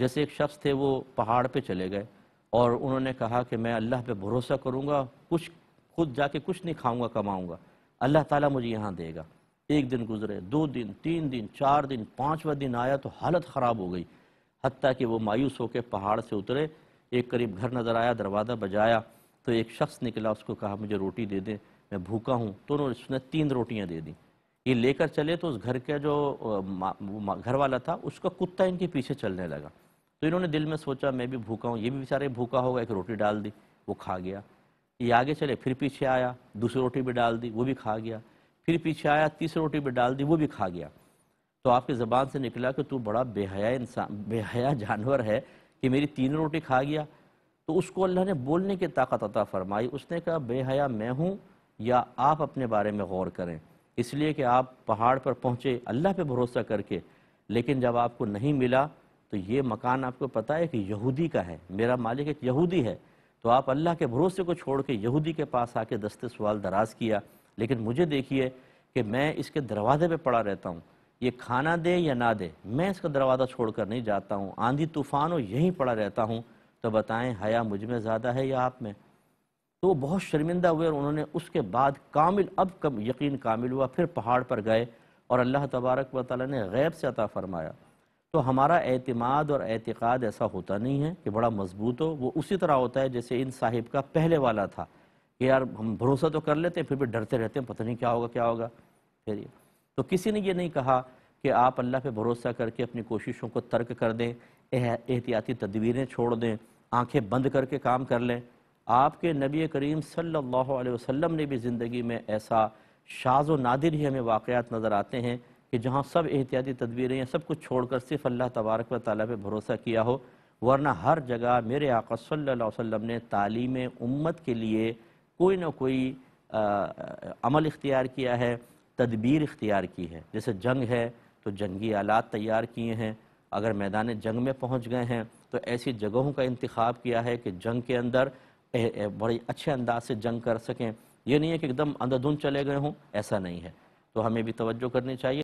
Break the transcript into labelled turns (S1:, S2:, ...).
S1: जैसे एक शख्स थे वो पहाड़ पे चले गए और उन्होंने कहा कि मैं अल्लाह पे भरोसा करूँगा कुछ खुद जाके कुछ नहीं खाऊंगा कमाऊँगा अल्लाह ताला मुझे यहाँ देगा एक दिन गुजरे दो दिन तीन दिन चार दिन पाँचवा दिन आया तो हालत ख़राब हो गई हती कि वो मायूस होकर पहाड़ से उतरे एक करीब घर नज़र आया दरवाज़ा बजाया तो एक शख्स निकला उसको कहा मुझे रोटी दे दें मैं भूखा हूँ तो उन्होंने उसने तीन रोटियाँ दे दी ये लेकर चले तो उस घर का जो घर वाला था उसका कुत्ता इनके पीछे चलने लगा तो इन्होंने दिल में सोचा मैं भी भूखा हूँ ये भी बेचारे भूखा होगा एक रोटी डाल दी वो खा गया ये आगे चले फिर पीछे आया दूसरी रोटी भी डाल दी वो भी खा गया फिर पीछे आया तीसरी रोटी भी डाल दी वो भी खा गया तो आपकी ज़बान से निकला कि तू बड़ा बेहया इंसान बेहया जानवर है कि मेरी तीन रोटी खा गया तो उसको अल्लाह ने बोलने की ताकत अता फरमाई उसने कहा बेहया मैं हूँ या आप अपने बारे में गौर करें इसलिए कि आप पहाड़ पर पहुँचे अल्लाह पे भरोसा करके लेकिन जब आपको नहीं मिला तो ये मकान आपको पता है कि यहूदी का है मेरा मालिक एक यहूदी है तो आप अल्लाह के भरोसे को छोड़ के यहूदी के पास आके दस्ते सवाल दराज किया लेकिन मुझे देखिए कि मैं इसके दरवाजे पे पड़ा रहता हूँ ये खाना दे या ना दे मैं इसका दरवाज़ा छोड़ कर नहीं जाता हूँ आंधी तूफ़ान हो यहीं पड़ा रहता हूँ तो बताएं हया मुझ में ज़्यादा है या आप में तो वो बहुत शर्मिंदा हुए और उन्होंने उसके बाद कामिल अब कम यकीन कामिल हुआ फिर पहाड़ पर गए और अल्लाह तबारक व ताली ने गैब से अता फरमाया तो हमारा एतमाद और एतक़ाद ऐसा होता नहीं है कि बड़ा मजबूत हो वो उसी तरह होता है जैसे इन साहिब का पहले वाला था कि यार हम भरोसा तो कर लेते हैं फिर भी डरते रहते हैं पता नहीं क्या होगा क्या होगा फिर तो किसी ने ये नहीं कहा कि आप अल्लाह पे भरोसा करके अपनी कोशिशों को तर्क कर दें एहतियाती तदवीरें छोड़ दें आंखें बंद करके काम कर लें आपके नबी करीम सल्लल्लाहु अलैहि वसल्लम ने भी ज़िंदगी में ऐसा शाज व नादिर ही हमें वाक़ात नज़र आते हैं कि जहाँ सब एहतियाती तदबीरें या सब कुछ छोड़कर सिर्फ अल्लाह तबारक व ताली पर भरोसा किया हो वरना हर जगह मेरे आका सल्लल्लाहु अलैहि वसल्लम ने तालीम उम्मत के लिए कोई ना कोई आ, अमल इख्तियार किया है तदबीर इख्तियार की है जैसे जंग है तो जंगी आलात तैयार किए हैं अगर मैदान जंग में पहुंच गए हैं तो ऐसी जगहों का इंतखब किया है कि जंग के अंदर बड़े अच्छे अंदाज से जंग कर सकें ये नहीं है कि एकदम अंधाधुंध चले गए हों ऐसा नहीं है तो हमें भी तवज्जो करनी चाहिए